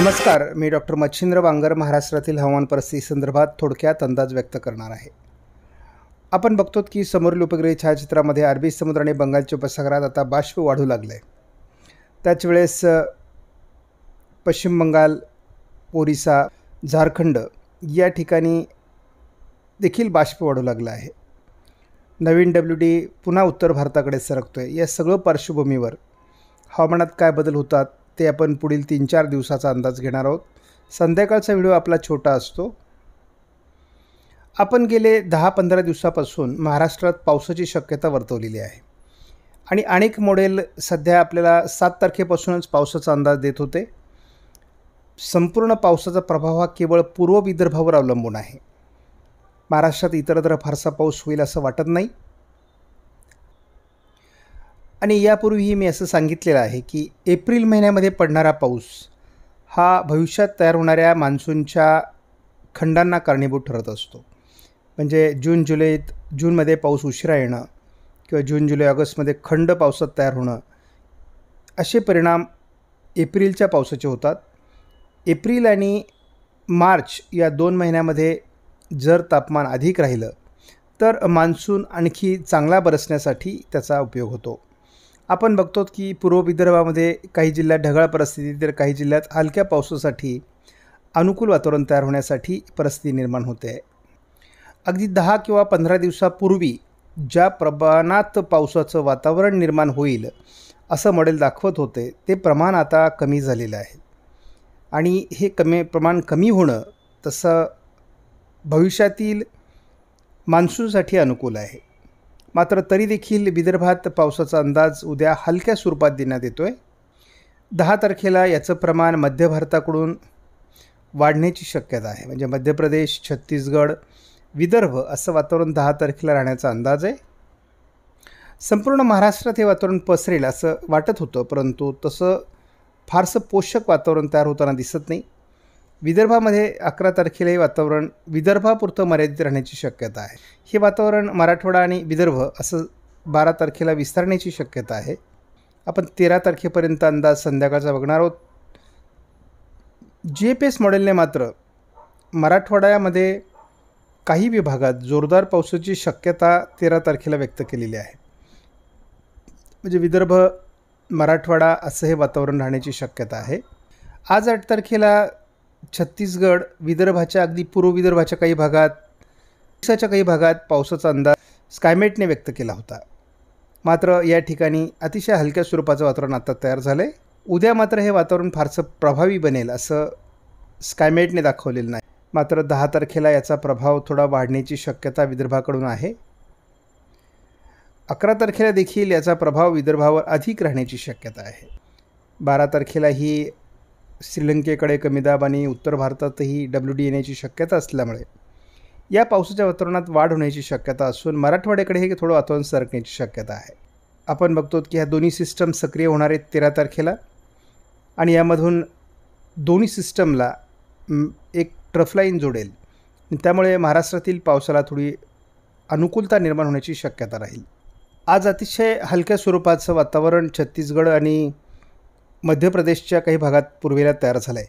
नमस्कार मी डॉक्टर मच्छिंद्र बांगर महाराष्ट्रातील हवामान परिस्थिती संदर्भात थोडक्यात अंदाज व्यक्त करणार आहे आपण बघतो की समोरील उपग्रह छायाचित्रामध्ये अरबी समुद्र आणि बंगालच्या उपसागरात आता बाष्प वाढू लागलं आहे त्याच वेळेस पश्चिम बंगाल ओरिसा झारखंड या ठिकाणी देखील बाष्प वाढू लागलं आहे नवीन डब्ल्यू डी पुन्हा उत्तर भारताकडे सरकतो आहे या सगळं पार्श्वभूमीवर हवामानात काय बदल होतात ते आपण पुढील तीन चार दिवसाचा अंदाज घेणार आहोत संध्याकाळचा व्हिडिओ आपला छोटा असतो आपण गेले दहा पंधरा दिवसापासून महाराष्ट्रात पावसाची शक्यता वर्तवलेली आहे आणि अनेक मॉडेल सध्या आपल्याला सात तारखेपासूनच पावसाचा अंदाज देत होते संपूर्ण पावसाचा प्रभाव हा केवळ पूर्व विदर्भावर अवलंबून आहे महाराष्ट्रात इतरत्र फारसा पाऊस होईल असं वाटत नाही आणि यापूर्वीही मी असं सांगितलेलं आहे की एप्रिल महिन्यामध्ये पडणारा पाऊस हा भविष्यात तयार होणाऱ्या मान्सूनच्या खंडांना कारणीभूत ठरत असतो म्हणजे जून जुलैत जूनमध्ये पाऊस उशिरा येणं किंवा जून जुलै ऑगस्टमध्ये खंड पावसात तयार होणं असे परिणाम एप्रिलच्या पावसाचे होतात एप्रिल आणि मार्च या दोन महिन्यामध्ये जर तापमान अधिक राहिलं तर मान्सून आणखी चांगला बरसण्यासाठी त्याचा उपयोग होतो आपण बघतो की पूर्व विदर्भामध्ये काही जिल्ह्यात ढगाळ परिस्थिती तर काही जिल्ह्यात हलक्या पावसासाठी अनुकूल वातावरण तयार होण्यासाठी परिस्थिती निर्माण होते अगदी दहा किंवा पंधरा दिवसापूर्वी ज्या प्रमाणात पावसाचं वातावरण निर्माण होईल असं मॉडेल दाखवत होते ते प्रमाण आता कमी झालेलं आहे आणि हे कमी प्रमाण कमी होणं तसं भविष्यातील मान्सूनसाठी अनुकूल आहे मात्र तरी देखील विदर्भात पावसाचा अंदाज उद्या हलक्या स्वरूपात देण्यात येतो आहे दहा तारखेला याचं प्रमाण मध्य भारताकडून वाढण्याची शक्यता आहे म्हणजे मध्य प्रदेश छत्तीसगड विदर्भ असं वातावरण दहा तारखेला राहण्याचा अंदाज आहे संपूर्ण महाराष्ट्रात हे वातावरण पसरेल असं वाटत होतं परंतु तसं फारसं पोषक वातावरण तयार होताना दिसत नाही विदर्भामध्ये अकरा तारखेला हे वातावरण विदर्भापुरतं मर्यादित राहण्याची शक्यता आहे हे वातावरण मराठवाडा आणि विदर्भ असं बारा तारखेला विस्तारण्याची शक्यता आहे आपण तेरा तारखेपर्यंत अंदाज संध्याकाळचा बघणार आहोत जे पी एस मॉडेलने मात्र मराठवाड्यामध्ये काही विभागात जोरदार पावसाची शक्यता तेरा तारखेला व्यक्त केलेली आहे म्हणजे विदर्भ मराठवाडा असं हे वातावरण राहण्याची शक्यता आहे आज आठ तारखेला छत्तीसगड विदर्भाच्या अगदी पूर्व विदर्भाच्या काही भागात दिवसाच्या काही भागात पावसाचा अंदाज स्कायमेटने व्यक्त केला होता मात्र या ठिकाणी अतिशय हलक्या स्वरूपाचं वातावरण आता तयार झालं आहे उद्या मात्र हे वातावरण फारसं प्रभावी बनेल असं स्कायमेटने दाखवलेलं नाही मात्र दहा तारखेला याचा प्रभाव थोडा वाढण्याची शक्यता विदर्भाकडून आहे अकरा तारखेला देखील याचा प्रभाव विदर्भावर अधिक राहण्याची शक्यता आहे बारा तारखेला ही श्रीलंकेकडे कमी दाब आणि उत्तर भारतातही डब्ल्यू डी येण्याची शक्यता असल्यामुळे या पावसाच्या वातावरणात वाढ होण्याची शक्यता असून मराठवाड्याकडे हे थोडं वातावरण सरकण्याची शक्यता आहे आपण बघतो की ह्या दोन्ही सिस्टम सक्रिय होणार आहेत तेरा तारखेला आणि यामधून दोन्ही सिस्टमला एक ट्रफलाईन जोडेल त्यामुळे महाराष्ट्रातील पावसाला थोडी अनुकूलता निर्माण होण्याची शक्यता राहील आज अतिशय हलक्या स्वरूपाचं वातावरण छत्तीसगड आणि मध्य प्रदेशच्या काही भागात पूर्वेला तयार झाला आहे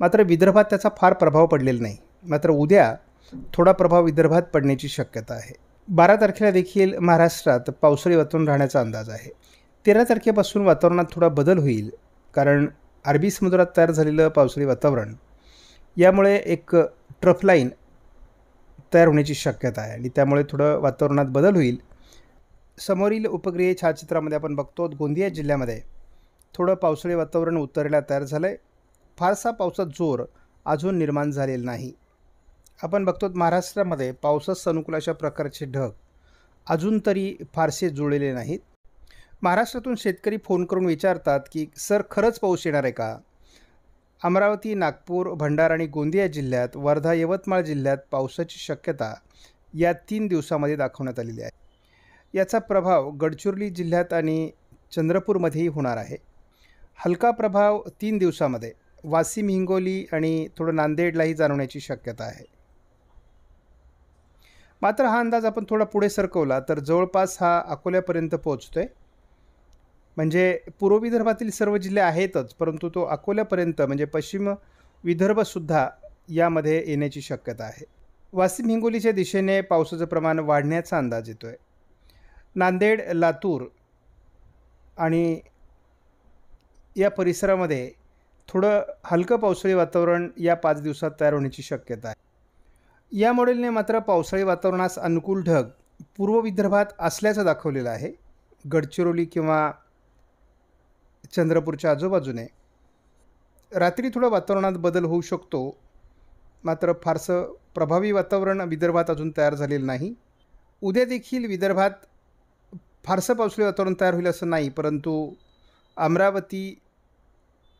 मात्र विदर्भात त्याचा फार प्रभाव पडलेला नाही मात्र उद्या थोडा प्रभाव विदर्भात पडण्याची शक्यता आहे बारा तारखेला देखील महाराष्ट्रात पावसाळी वातावरण राहण्याचा अंदाज आहे तेरा तारखेपासून वातावरणात थोडा बदल होईल कारण अरबी समुद्रात तयार झालेलं पावसाळी वातावरण यामुळे एक ट्रफ लाईन तयार होण्याची शक्यता आहे आणि त्यामुळे थोडं वातावरणात बदल होईल समोरील उपग्रह छायाचित्रामध्ये आपण बघतो गोंदिया जिल्ह्यामध्ये थोडं पावसाळी वातावरण उतरायला तयार झालं आहे फारसा पावसात जोर अजून निर्माण झालेला नाही आपण बघतो महाराष्ट्रामध्ये पावसास सनुकूल अशा प्रकारचे ढग अजून तरी फारसे जुळलेले नाहीत महाराष्ट्रातून शेतकरी फोन करून विचारतात की सर खरंच पाऊस येणार आहे का अमरावती नागपूर भंडारा आणि गोंदिया जिल्ह्यात वर्धा यवतमाळ जिल्ह्यात पावसाची शक्यता या तीन दिवसामध्ये दाखवण्यात आलेली आहे याचा प्रभाव गडचिरोली जिल्ह्यात आणि चंद्रपूरमध्येही होणार आहे हलका प्रभाव तीन दिवसामध्ये वासिम हिंगोली आणि थोडं नांदेडलाही जाणवण्याची शक्यता आहे मात्र हा अंदाज आपण थोडा पुढे सरकवला तर जवळपास हा अकोल्यापर्यंत पोहोचतो आहे म्हणजे पूर्व विदर्भातील सर्व जिल्हे आहेतच परंतु तो अकोल्यापर्यंत म्हणजे पश्चिम विदर्भसुद्धा यामध्ये येण्याची शक्यता आहे वासिम हिंगोलीच्या दिशेने पावसाचं प्रमाण वाढण्याचा अंदाज येतो आहे नांदेड लातूर आणि या परिसरामध्ये थोडं हलकं पावसाळी वातावरण या पाच दिवसात तयार होण्याची शक्यता आहे या मॉडेलने मात्र पावसाळी वातावरणास अनुकूल ढग पूर्व विदर्भात असल्याचं दाखवलेलं आहे गडचिरोली किंवा चंद्रपूरच्या आजूबाजूने रात्री थोडं वातावरणात बदल होऊ शकतो मात्र फारसं प्रभावी वातावरण विदर्भात अजून तयार झालेलं नाही उद्या देखील विदर्भात फारसं पावसाळी वातावरण तयार होईल असं नाही परंतु अमरावती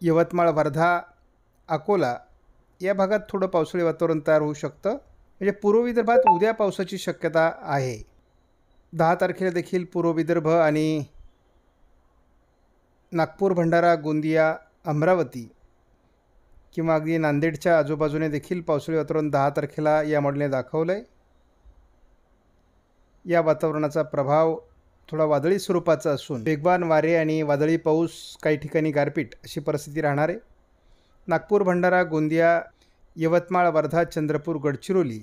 यवतमाळ वर्धा अकोला या भागात थोडं पावसाळी वातावरण तयार होऊ शकतं म्हणजे पूर्व विदर्भात उद्या पावसाची शक्यता आहे दहा तारखेला देखील पूर्व विदर्भ आणि नागपूर भंडारा गोंदिया अमरावती किंवा अगदी नांदेडच्या आजूबाजूने देखील पावसाळी वातावरण दहा तारखेला या मॉडेलने दाखवलं आहे या वातावरणाचा प्रभाव थोडा वादळी स्वरूपाचा असून वेगवान वारे आणि वादळी पाऊस काही ठिकाणी गारपीट अशी परिस्थिती राहणार आहे नागपूर भंडारा गोंदिया यवतमाळ वर्धा चंद्रपूर गडचिरोली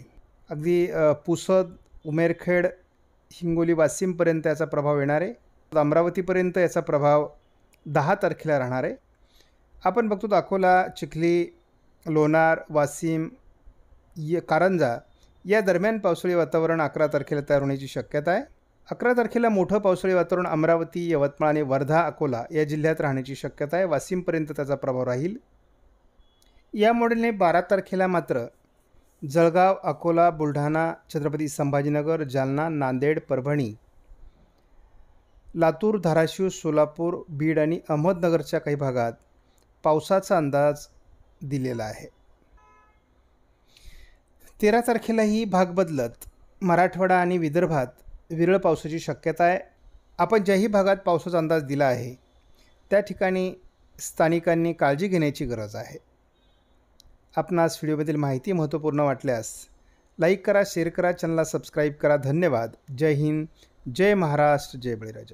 अगदी पुसद उमेरखेड हिंगोली वाशिमपर्यंत याचा प्रभाव येणार आहे अमरावतीपर्यंत याचा प्रभाव दहा तारखेला राहणार आहे आपण बघतो अकोला चिखली लोणार वाशिम य कारंजा या दरम्यान पावसाळी वातावरण अकरा तारखेला तयार होण्याची शक्यता आहे अकरा तारखेला मोठं पावसाळी वातावरण अमरावती यवतमाळ आणि वर्धा अकोला या जिल्ह्यात राहण्याची शक्यता आहे वाशिमपर्यंत त्याचा प्रभाव राहील या मॉडेलने बारा तारखेला मात्र जळगाव अकोला बुलढाणा छत्रपती संभाजीनगर जालना नांदेड परभणी लातूर धाराशिव सोलापूर बीड आणि अहमदनगरच्या काही भागात पावसाचा अंदाज दिलेला आहे तेरा तारखेलाही भाग बदलत मराठवाडा आणि विदर्भात विरळ पावसाची शक्यता आहे आपण ज्याही भागात पावसाचा अंदाज दिला आहे त्या ठिकाणी स्थानिकांनी काळजी घेण्याची गरज आहे आपणास व्हिडिओबद्दल माहिती महत्त्वपूर्ण वाटल्यास लाईक करा शेअर करा चॅनलला सबस्क्राईब करा धन्यवाद जय हिंद जय महाराष्ट्र जय बळीराजा